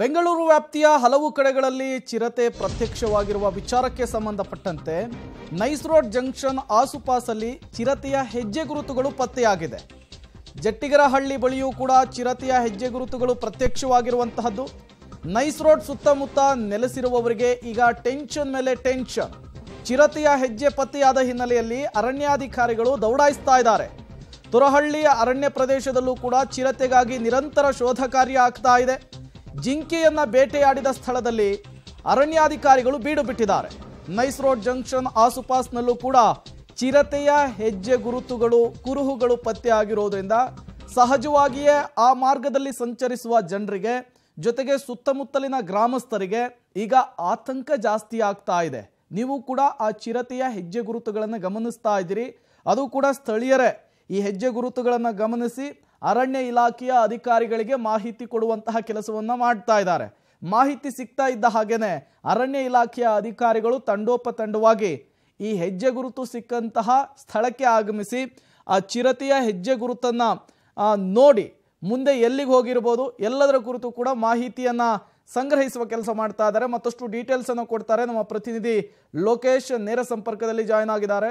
ಬೆಂಗಳೂರು ವ್ಯಾಪ್ತಿಯ ಹಲವು ಕಡೆಗಳಲ್ಲಿ ಚಿರತೆ ಪ್ರತ್ಯಕ್ಷವಾಗಿರುವ ವಿಚಾರಕ್ಕೆ ಸಂಬಂಧಪಟ್ಟಂತೆ ನೈಸ್ ರೋಡ್ ಜಂಕ್ಷನ್ ಆಸುಪಾಸಲ್ಲಿ ಚಿರತೆಯ ಹೆಜ್ಜೆ ಗುರುತುಗಳು ಪತ್ತೆಯಾಗಿದೆ ಜಟ್ಟಿಗರಹಳ್ಳಿ ಬಳಿಯೂ ಕೂಡ ಚಿರತೆಯ ಹೆಜ್ಜೆ ಗುರುತುಗಳು ಪ್ರತ್ಯಕ್ಷವಾಗಿರುವಂತಹದ್ದು ನೈಸ್ ರೋಡ್ ಸುತ್ತಮುತ್ತ ನೆಲೆಸಿರುವವರಿಗೆ ಈಗ ಟೆನ್ಷನ್ ಮೇಲೆ ಟೆನ್ಷನ್ ಚಿರತೆಯ ಹೆಜ್ಜೆ ಪತ್ತೆಯಾದ ಹಿನ್ನೆಲೆಯಲ್ಲಿ ಅರಣ್ಯಾಧಿಕಾರಿಗಳು ದೌಡಾಯಿಸ್ತಾ ಇದ್ದಾರೆ ತುರಹಳ್ಳಿಯ ಅರಣ್ಯ ಪ್ರದೇಶದಲ್ಲೂ ಕೂಡ ಚಿರತೆಗಾಗಿ ನಿರಂತರ ಶೋಧ ಕಾರ್ಯ ಆಗ್ತಾ ಇದೆ ಜಿಂಕೆಯನ್ನ ಬೇಟೆಯಾಡಿದ ಸ್ಥಳದಲ್ಲಿ ಅರಣ್ಯಾಧಿಕಾರಿಗಳು ಬೀಡು ಬಿಟ್ಟಿದ್ದಾರೆ ನೈಸ್ ರೋಡ್ ಜಂಕ್ಷನ್ ಆಸುಪಾಸ್ನಲ್ಲೂ ಕೂಡ ಚಿರತೆಯ ಹೆಜ್ಜೆ ಗುರುತುಗಳು ಕುರುಹುಗಳು ಪತ್ತೆಯಾಗಿರುವುದರಿಂದ ಸಹಜವಾಗಿಯೇ ಆ ಮಾರ್ಗದಲ್ಲಿ ಸಂಚರಿಸುವ ಜನರಿಗೆ ಜೊತೆಗೆ ಸುತ್ತಮುತ್ತಲಿನ ಗ್ರಾಮಸ್ಥರಿಗೆ ಈಗ ಆತಂಕ ಜಾಸ್ತಿ ಆಗ್ತಾ ಇದೆ ನೀವು ಕೂಡ ಆ ಚಿರತೆಯ ಹೆಜ್ಜೆ ಗುರುತುಗಳನ್ನು ಗಮನಿಸ್ತಾ ಇದ್ದೀರಿ ಅದು ಕೂಡ ಸ್ಥಳೀಯರೇ ಈ ಹೆಜ್ಜೆ ಗುರುತುಗಳನ್ನು ಗಮನಿಸಿ ಅರಣ್ಯ ಇಲಾಖೆಯ ಅಧಿಕಾರಿಗಳಿಗೆ ಮಾಹಿತಿ ಕೊಡುವಂತಹ ಕೆಲಸವನ್ನು ಮಾಡ್ತಾ ಇದ್ದಾರೆ ಮಾಹಿತಿ ಸಿಗ್ತಾ ಇದ್ದ ಹಾಗೇನೆ ಅರಣ್ಯ ಇಲಾಖೆಯ ಅಧಿಕಾರಿಗಳು ತಂಡೋಪ ತಂಡವಾಗಿ ಈ ಹೆಜ್ಜೆ ಗುರುತು ಸಿಕ್ಕಂತಹ ಸ್ಥಳಕ್ಕೆ ಆಗಮಿಸಿ ಆ ಚಿರತೆಯ ಹೆಜ್ಜೆ ಗುರುತನ್ನು ನೋಡಿ ಮುಂದೆ ಎಲ್ಲಿಗೆ ಹೋಗಿರ್ಬೋದು ಎಲ್ಲದರ ಕುರಿತು ಕೂಡ ಮಾಹಿತಿಯನ್ನು ಸಂಗ್ರಹಿಸುವ ಕೆಲಸ ಮಾಡ್ತಾ ಇದ್ದಾರೆ ಮತ್ತಷ್ಟು ಡೀಟೇಲ್ಸನ್ನು ಕೊಡ್ತಾರೆ ನಮ್ಮ ಪ್ರತಿನಿಧಿ ಲೋಕೇಶ್ ನೇರ ಸಂಪರ್ಕದಲ್ಲಿ ಜಾಯ್ನ್ ಆಗಿದ್ದಾರೆ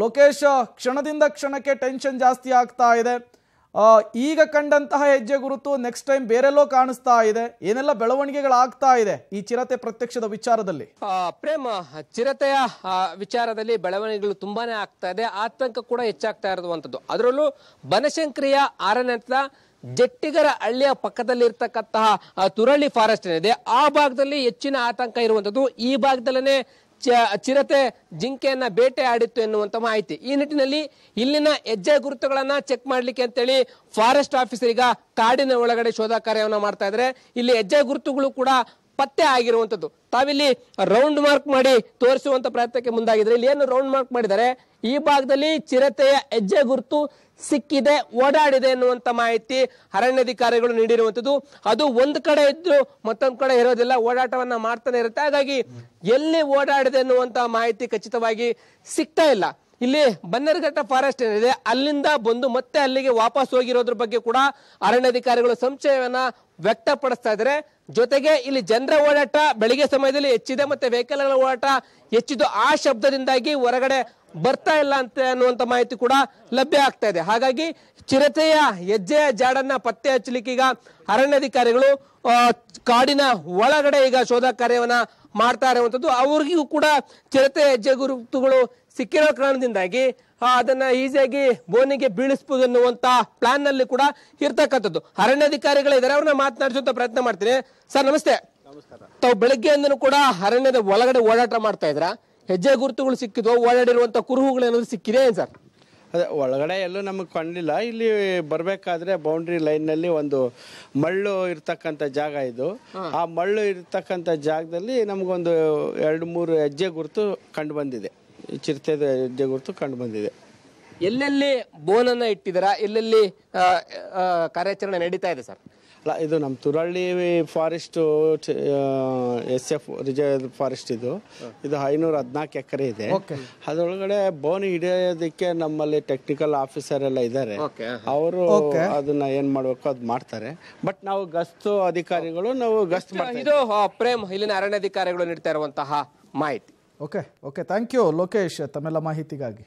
ಲೋಕೇಶ್ ಕ್ಷಣದಿಂದ ಕ್ಷಣಕ್ಕೆ ಟೆನ್ಷನ್ ಜಾಸ್ತಿ ಆಗ್ತಾ ಇದೆ ಈಗ ಕಂಡಂತಹ ಹೆಜ್ಜೆ ಗುರುತು ನೆಕ್ಸ್ಟ್ ಟೈಮ್ ಬೇರೆಲ್ಲೋ ಕಾಣಿಸ್ತಾ ಇದೆ ಏನೆಲ್ಲ ಆಗ್ತಾ ಇದೆ ಈ ಚಿರತೆ ಪ್ರತ್ಯಕ್ಷದ ವಿಚಾರದಲ್ಲಿ ಪ್ರೇಮ ಚಿರತೆಯ ವಿಚಾರದಲ್ಲಿ ಬೆಳವಣಿಗೆಗಳು ತುಂಬಾನೇ ಆಗ್ತಾ ಇದೆ ಆತಂಕ ಕೂಡ ಹೆಚ್ಚಾಗ್ತಾ ಇರುವಂತದ್ದು ಅದರಲ್ಲೂ ಬನಶಂಕರಿಯ ಆರನೇ ಹಂತದ ಜಟ್ಟಿಗರ ಹಳ್ಳಿಯ ಇರ್ತಕ್ಕಂತಹ ತುರಳಿ ಫಾರೆಸ್ಟ್ ಏನಿದೆ ಆ ಭಾಗದಲ್ಲಿ ಹೆಚ್ಚಿನ ಆತಂಕ ಇರುವಂತದ್ದು ಈ ಭಾಗದಲ್ಲೇ ಚಿರತೆ ಜಿಂಕೆಯನ್ನ ಬೇಟೆ ಆಡಿತ್ತು ಎನ್ನುವಂತ ಮಾಹಿತಿ ಈ ನಿಟ್ಟಿನಲ್ಲಿ ಇಲ್ಲಿನ ಹೆಜ್ಜೆ ಗುರುತುಗಳನ್ನ ಚೆಕ್ ಮಾಡ್ಲಿಕ್ಕೆ ಅಂತೇಳಿ ಫಾರೆಸ್ಟ್ ಆಫೀಸರ್ ಈಗ ಕಾಡಿನ ಒಳಗಡೆ ಶೋಧ ಕಾರ್ಯವನ್ನು ಮಾಡ್ತಾ ಇದ್ರೆ ಇಲ್ಲಿ ಹೆಜ್ಜೆ ಗುರುತುಗಳು ಕೂಡ ಪತ್ತೆ ಆಗಿರುವಂಥದ್ದು ತಾವಿಲ್ಲಿ ರೌಂಡ್ ಮಾರ್ಕ್ ಮಾಡಿ ತೋರಿಸುವಂತ ಪ್ರಯತ್ನಕ್ಕೆ ಮುಂದಾಗಿದ್ರೆ ಇಲ್ಲಿ ಏನು ರೌಂಡ್ ಮಾರ್ಕ್ ಮಾಡಿದ್ದಾರೆ ಈ ಭಾಗದಲ್ಲಿ ಚಿರತೆಯ ಹೆಜ್ಜೆ ಗುರುತು ಸಿಕ್ಕಿದೆ ಓಡಾಡಿದೆ ಎನ್ನುವಂತ ಮಾಹಿತಿ ಅರಣ್ಯಾಧಿಕಾರಿಗಳು ನೀಡಿರುವಂಥದ್ದು ಅದು ಒಂದ್ ಕಡೆ ಇದ್ದು ಮತ್ತೊಂದು ಕಡೆ ಇರೋದಿಲ್ಲ ಓಡಾಟವನ್ನ ಮಾಡ್ತಾನೆ ಇರುತ್ತೆ ಹಾಗಾಗಿ ಎಲ್ಲಿ ಓಡಾಡಿದೆ ಎನ್ನುವಂತ ಮಾಹಿತಿ ಖಚಿತವಾಗಿ ಸಿಗ್ತಾ ಇಲ್ಲ ಇಲ್ಲಿ ಬನ್ನೇರುಘಟ್ಟ ಫಾರೆಸ್ಟ್ ಏನಿದೆ ಅಲ್ಲಿಂದ ಬಂದು ಮತ್ತೆ ಅಲ್ಲಿಗೆ ವಾಪಸ್ ಹೋಗಿರೋದ್ರ ಬಗ್ಗೆ ಕೂಡ ಅರಣ್ಯಾಧಿಕಾರಿಗಳು ಸಂಶಯವನ್ನ ವ್ಯಕ್ತಪಡಿಸ್ತಾ ಇದ್ದಾರೆ ಜೊತೆಗೆ ಇಲ್ಲಿ ಜನರ ಓಡಾಟ ಬೆಳಿಗ್ಗೆ ಸಮಯದಲ್ಲಿ ಹೆಚ್ಚಿದೆ ಮತ್ತೆ ವೆಹಿಕಲ್ಗಳ ಓಡಾಟ ಹೆಚ್ಚಿದ್ದು ಆ ಶಬ್ದದಿಂದಾಗಿ ಹೊರಗಡೆ ಬರ್ತಾ ಇಲ್ಲ ಅಂತ ಅನ್ನುವಂಥ ಮಾಹಿತಿ ಕೂಡ ಲಭ್ಯ ಆಗ್ತಾ ಇದೆ ಹಾಗಾಗಿ ಚಿರತೆಯ ಹೆಜ್ಜೆಯ ಜಾಡನ್ನ ಪತ್ತೆ ಹಚ್ಚಲಿಕ್ಕೆ ಈಗ ಅರಣ್ಯಾಧಿಕಾರಿಗಳು ಕಾಡಿನ ಒಳಗಡೆ ಈಗ ಶೋಧ ಕಾರ್ಯವನ್ನ ಮಾಡ್ತಾ ಇರುವಂಥದ್ದು ಅವ್ರಿಗೂ ಕೂಡ ಚಿರತೆ ಹೆಜ್ಜೆ ಗುರುತುಗಳು ಸಿಕ್ಕಿರೋ ಕಾರಣದಿಂದಾಗಿ ಅದನ್ನ ಈಸಿಯಾಗಿ ಬೋನಿಗೆ ಬೀಳಿಸಬಹುದು ಅನ್ನುವಂತ ಪ್ಲಾನ್ ನಲ್ಲಿ ಕೂಡ ಇರ್ತಕ್ಕಂಥದ್ದು ಅರಣ್ಯಾಧಿಕಾರಿಗಳಿದ್ದಾರೆ ಅವ್ರನ್ನ ಮಾತನಾಡಿಸುವಂತ ಪ್ರಯತ್ನ ಮಾಡ್ತೀನಿ ಸರ್ ನಮಸ್ತೆ ತಾವು ಬೆಳಗ್ಗೆಯಿಂದ ಕೂಡ ಅರಣ್ಯದ ಒಳಗಡೆ ಓಡಾಟ ಮಾಡ್ತಾ ಇದ್ರ ಹೆಜ್ಜೆ ಗುರುತುಗಳು ಸಿಕ್ಕಿದ್ವು ಓಡಾಡಿರುವಂತ ಕುರುಹುಗಳು ಏನಾದ್ರು ಸಿಕ್ಕಿದೆ ಸರ್ ಅದೇ ಒಳಗಡೆ ಎಲ್ಲೂ ನಮಗೆ ಕಂಡಿಲ್ಲ ಇಲ್ಲಿ ಬರಬೇಕಾದ್ರೆ ಬೌಂಡ್ರಿ ಲೈನ್ನಲ್ಲಿ ಒಂದು ಮಳ್ಳು ಇರ್ತಕ್ಕಂಥ ಜಾಗ ಇದು ಆ ಮಳ್ಳು ಇರ್ತಕ್ಕಂಥ ಜಾಗದಲ್ಲಿ ನಮಗೊಂದು ಎರಡು ಮೂರು ಹೆಜ್ಜೆ ಗುರುತು ಕಂಡು ಬಂದಿದೆ ಚಿರತೆ ಗುರುತು ಕಂಡು ಬಂದಿದೆ ಎಲ್ಲೆಲ್ಲಿ ಬೋನನ್ನು ಇಟ್ಟಿದ್ದೀರಾ ಎಲ್ಲೆಲ್ಲಿ ಕಾರ್ಯಾಚರಣೆ ನಡೀತಾ ಇದೆ ಸರ್ ಅಲ್ಲ ಇದು ನಮ್ಮ Turahalli forest S F reserve forest ಇದು ಇದು ಐನೂರ ಹದಿನಾಲ್ಕು ಎಕರೆ ಇದೆ ಅದರೊಳಗಡೆ ಬೋನ್ ಹಿಡಿಯೋದಕ್ಕೆ ನಮ್ಮಲ್ಲಿ ಟೆಕ್ನಿಕಲ್ ಆಫೀಸರ್ ಎಲ್ಲ ಇದ್ದಾರೆ ಅವರು ಅದನ್ನ ಏನ್ ಮಾಡ್ಬೇಕು ಅದು ಮಾಡ್ತಾರೆ ಬಟ್ ನಾವು ಗಸ್ತು ಅಧಿಕಾರಿಗಳು ನಾವು ಗಸ್ತು ಮಾಡ್ತೀವಿ ಇದು ಪ್ರೇಮ್ ಇಲ್ಲಿನ ಅರಣ್ಯಾಧಿಕಾರಿಗಳು ನೀಡ್ತಾ ಇರುವಂತಹ ಮಾಹಿತಿ okay okay thank you Lokesh ತಮ್ಮೆಲ್ಲ ಮಾಹಿತಿಗಾಗಿ